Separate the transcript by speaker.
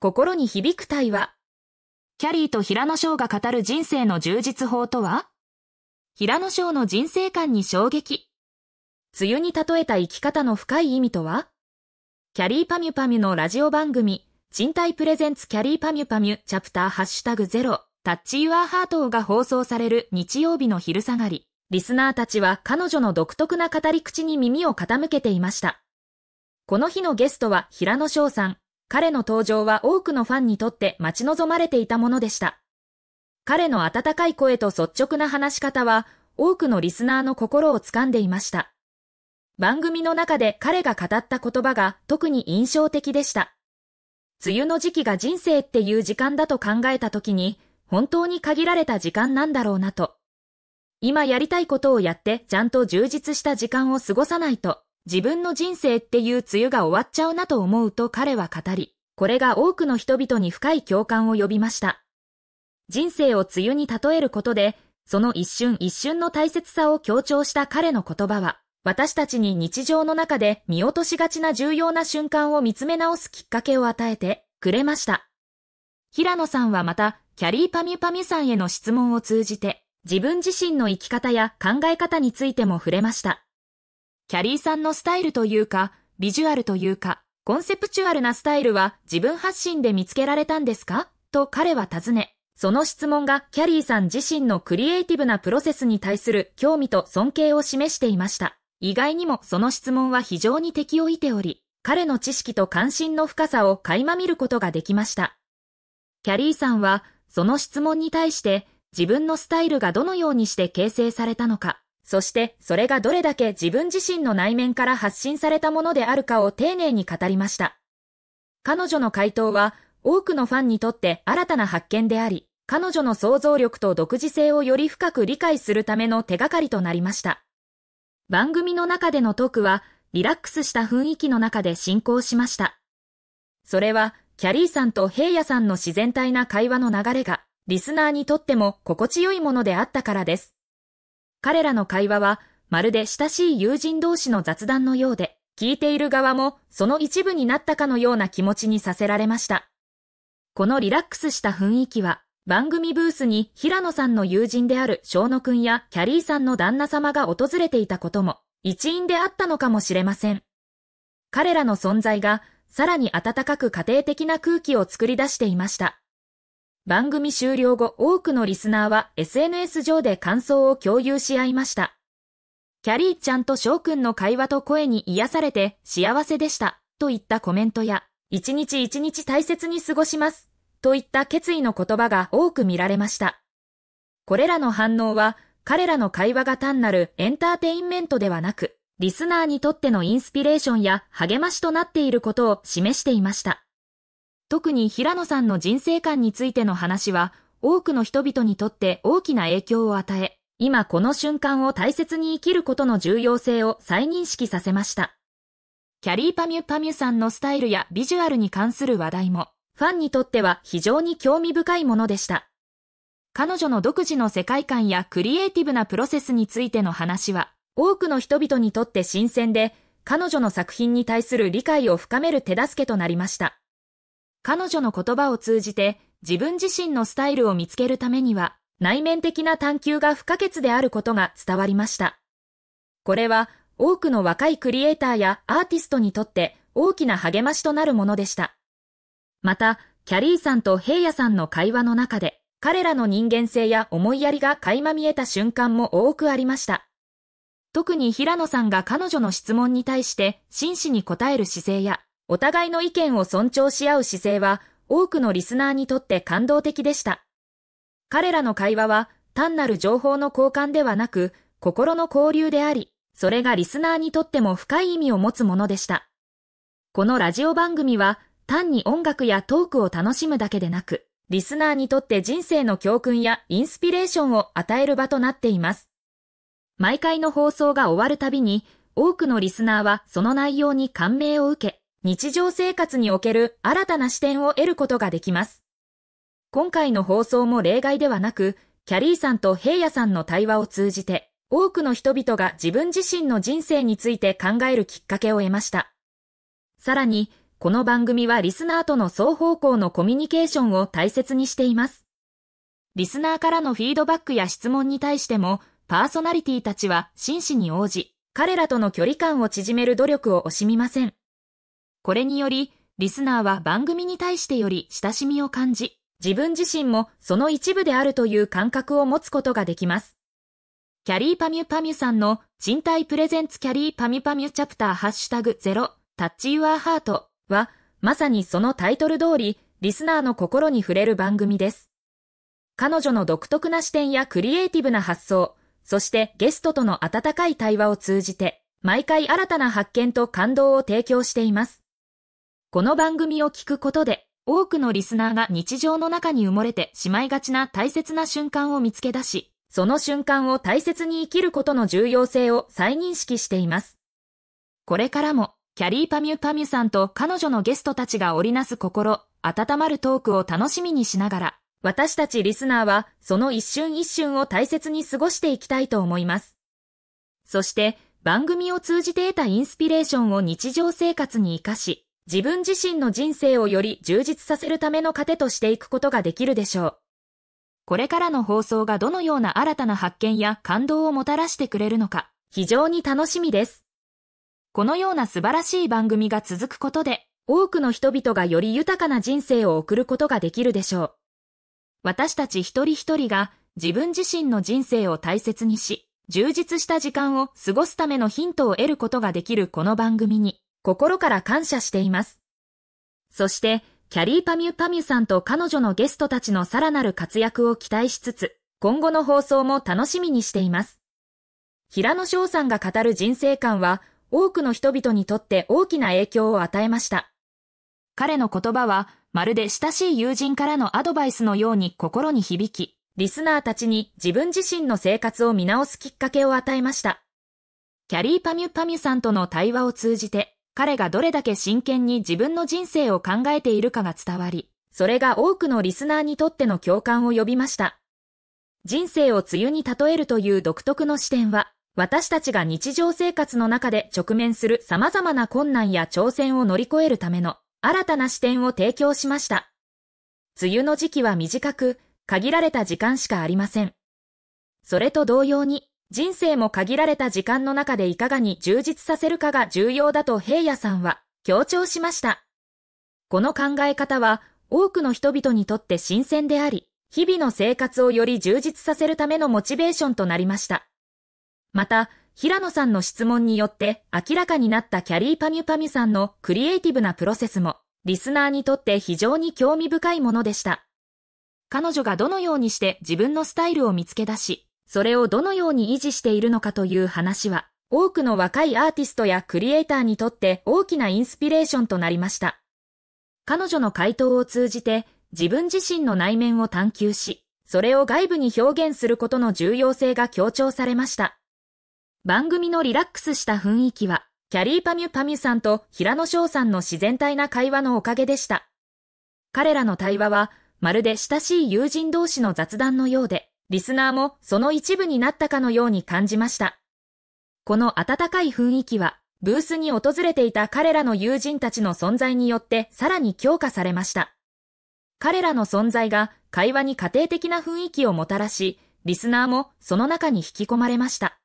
Speaker 1: 心に響く対話。キャリーと平野翔が語る人生の充実法とは平野翔の人生観に衝撃。梅雨に例えた生き方の深い意味とはキャリーパミュパミュのラジオ番組、賃貸プレゼンツキャリーパミュパミュチャプターハッシュタグゼロ、タッチユアハートが放送される日曜日の昼下がり、リスナーたちは彼女の独特な語り口に耳を傾けていました。この日のゲストは平野翔さん、彼の登場は多くのファンにとって待ち望まれていたものでした。彼の温かい声と率直な話し方は、多くのリスナーの心を掴んでいました。番組の中で彼が語った言葉が特に印象的でした。梅雨の時期が人生っていう時間だと考えた時に、本当に限られた時間なんだろうなと。今やりたいことをやってちゃんと充実した時間を過ごさないと。自分の人生っていう梅雨が終わっちゃうなと思うと彼は語り、これが多くの人々に深い共感を呼びました。人生を梅雨に例えることで、その一瞬一瞬の大切さを強調した彼の言葉は、私たちに日常の中で見落としがちな重要な瞬間を見つめ直すきっかけを与えてくれました。平野さんはまた、キャリーパミュパミュさんへの質問を通じて、自分自身の生き方や考え方についても触れました。キャリーさんのスタイルというか、ビジュアルというか、コンセプチュアルなスタイルは自分発信で見つけられたんですかと彼は尋ね、その質問がキャリーさん自身のクリエイティブなプロセスに対する興味と尊敬を示していました。意外にもその質問は非常に敵をいており、彼の知識と関心の深さを垣間見ることができました。キャリーさんは、その質問に対して、自分のスタイルがどのようにして形成されたのか、そしてそれがどれだけ自分自身の内面から発信されたものであるかを丁寧に語りました。彼女の回答は多くのファンにとって新たな発見であり、彼女の想像力と独自性をより深く理解するための手がかりとなりました。番組の中でのトークは、リラックスした雰囲気の中で進行しました。それは、キャリーさんと平野さんの自然体な会話の流れが、リスナーにとっても心地よいものであったからです。彼らの会話は、まるで親しい友人同士の雑談のようで、聞いている側もその一部になったかのような気持ちにさせられました。このリラックスした雰囲気は、番組ブースに平野さんの友人である小野くんやキャリーさんの旦那様が訪れていたことも、一因であったのかもしれません。彼らの存在が、さらに暖かく家庭的な空気を作り出していました。番組終了後多くのリスナーは SNS 上で感想を共有し合いました。キャリーちゃんと翔くんの会話と声に癒されて幸せでしたといったコメントや、一日一日大切に過ごしますといった決意の言葉が多く見られました。これらの反応は彼らの会話が単なるエンターテインメントではなく、リスナーにとってのインスピレーションや励ましとなっていることを示していました。特に平野さんの人生観についての話は、多くの人々にとって大きな影響を与え、今この瞬間を大切に生きることの重要性を再認識させました。キャリーパミュパミュさんのスタイルやビジュアルに関する話題も、ファンにとっては非常に興味深いものでした。彼女の独自の世界観やクリエイティブなプロセスについての話は、多くの人々にとって新鮮で、彼女の作品に対する理解を深める手助けとなりました。彼女の言葉を通じて自分自身のスタイルを見つけるためには内面的な探求が不可欠であることが伝わりました。これは多くの若いクリエイターやアーティストにとって大きな励ましとなるものでした。また、キャリーさんと平野さんの会話の中で、彼らの人間性や思いやりが垣間見えた瞬間も多くありました。特に平野さんが彼女の質問に対して真摯に答える姿勢や、お互いの意見を尊重し合う姿勢は、多くのリスナーにとって感動的でした。彼らの会話は、単なる情報の交換ではなく、心の交流であり、それがリスナーにとっても深い意味を持つものでした。このラジオ番組は、単に音楽やトークを楽しむだけでなく、リスナーにとって人生の教訓やインスピレーションを与える場となっています。毎回の放送が終わるたびに、多くのリスナーはその内容に感銘を受け、日常生活における新たな視点を得ることができます。今回の放送も例外ではなく、キャリーさんと平野さんの対話を通じて、多くの人々が自分自身の人生について考えるきっかけを得ました。さらに、この番組はリスナーとの双方向のコミュニケーションを大切にしています。リスナーからのフィードバックや質問に対しても、パーソナリティたちは真摯に応じ、彼らとの距離感を縮める努力を惜しみません。これにより、リスナーは番組に対してより親しみを感じ、自分自身もその一部であるという感覚を持つことができます。キャリーパミュパミュさんの賃貸プレゼンツキャリーパミュパミュチャプターハッシュタグ0タッチユアハートは、まさにそのタイトル通り、リスナーの心に触れる番組です。彼女の独特な視点やクリエイティブな発想、そしてゲストとの温かい対話を通じて、毎回新たな発見と感動を提供しています。この番組を聞くことで、多くのリスナーが日常の中に埋もれてしまいがちな大切な瞬間を見つけ出し、その瞬間を大切に生きることの重要性を再認識しています。これからも、キャリーパミュパミュさんと彼女のゲストたちが織りなす心、温まるトークを楽しみにしながら、私たちリスナーは、その一瞬一瞬を大切に過ごしていきたいと思います。そして、番組を通じて得たインスピレーションを日常生活に活かし、自分自身の人生をより充実させるための糧としていくことができるでしょう。これからの放送がどのような新たな発見や感動をもたらしてくれるのか、非常に楽しみです。このような素晴らしい番組が続くことで、多くの人々がより豊かな人生を送ることができるでしょう。私たち一人一人が自分自身の人生を大切にし、充実した時間を過ごすためのヒントを得ることができるこの番組に、心から感謝しています。そして、キャリーパミュパミュさんと彼女のゲストたちのさらなる活躍を期待しつつ、今後の放送も楽しみにしています。平野翔さんが語る人生観は、多くの人々にとって大きな影響を与えました。彼の言葉は、まるで親しい友人からのアドバイスのように心に響き、リスナーたちに自分自身の生活を見直すきっかけを与えました。キャリーパミュパミュさんとの対話を通じて、彼がどれだけ真剣に自分の人生を考えているかが伝わり、それが多くのリスナーにとっての共感を呼びました。人生を梅雨に例えるという独特の視点は、私たちが日常生活の中で直面する様々な困難や挑戦を乗り越えるための新たな視点を提供しました。梅雨の時期は短く、限られた時間しかありません。それと同様に、人生も限られた時間の中でいかがに充実させるかが重要だと平野さんは強調しました。この考え方は多くの人々にとって新鮮であり、日々の生活をより充実させるためのモチベーションとなりました。また、平野さんの質問によって明らかになったキャリーパミュパミュさんのクリエイティブなプロセスも、リスナーにとって非常に興味深いものでした。彼女がどのようにして自分のスタイルを見つけ出し、それをどのように維持しているのかという話は、多くの若いアーティストやクリエイターにとって大きなインスピレーションとなりました。彼女の回答を通じて、自分自身の内面を探求し、それを外部に表現することの重要性が強調されました。番組のリラックスした雰囲気は、キャリーパミュパミュさんと平野翔さんの自然体な会話のおかげでした。彼らの対話は、まるで親しい友人同士の雑談のようで、リスナーもその一部になったかのように感じました。この温かい雰囲気は、ブースに訪れていた彼らの友人たちの存在によってさらに強化されました。彼らの存在が会話に家庭的な雰囲気をもたらし、リスナーもその中に引き込まれました。